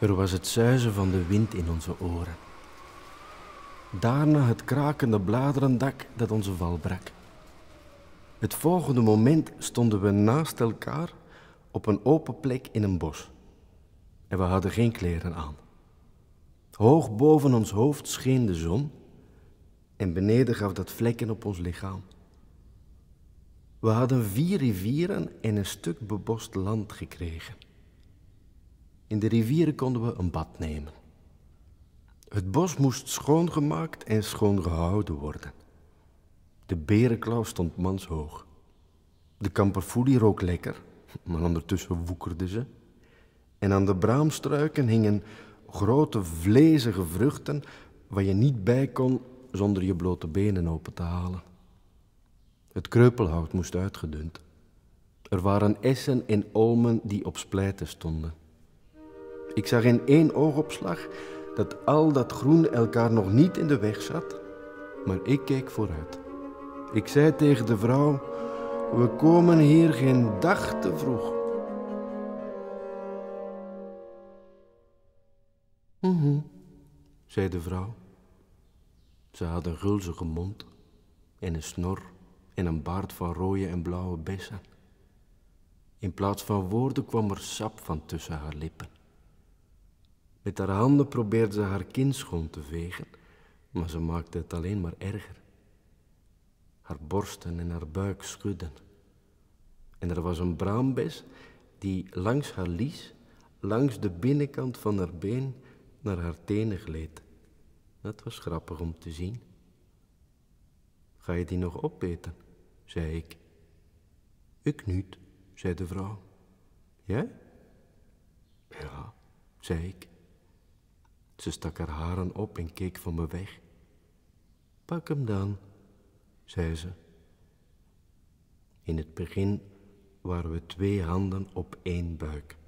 Er was het zuizen van de wind in onze oren. Daarna het krakende dak dat onze val brak. Het volgende moment stonden we naast elkaar op een open plek in een bos. En we hadden geen kleren aan. Hoog boven ons hoofd scheen de zon en beneden gaf dat vlekken op ons lichaam. We hadden vier rivieren en een stuk bebost land gekregen. In de rivieren konden we een bad nemen. Het bos moest schoongemaakt en schoongehouden worden. De berenklauw stond manshoog. De kamperfoelie rook lekker, maar ondertussen woekerde ze. En aan de braamstruiken hingen grote vlezige vruchten waar je niet bij kon zonder je blote benen open te halen. Het kreupelhout moest uitgedund. Er waren essen en olmen die op splijten stonden. Ik zag in één oogopslag dat al dat groen elkaar nog niet in de weg zat, maar ik keek vooruit. Ik zei tegen de vrouw: We komen hier geen dag te vroeg. Mhm, zei de vrouw. Ze had een gulzige mond en een snor en een baard van rode en blauwe bessen. In plaats van woorden kwam er sap van tussen haar lippen. Met haar handen probeerde ze haar kin schoon te vegen, maar ze maakte het alleen maar erger. Haar borsten en haar buik schudden. En er was een braambes die langs haar lies, langs de binnenkant van haar been, naar haar tenen gleed. Dat was grappig om te zien. Ga je die nog opeten? zei ik. Ik niet, zei de vrouw. Jij? Ja, zei ik. Ze stak haar haren op en keek van me weg. Pak hem dan, zei ze. In het begin waren we twee handen op één buik.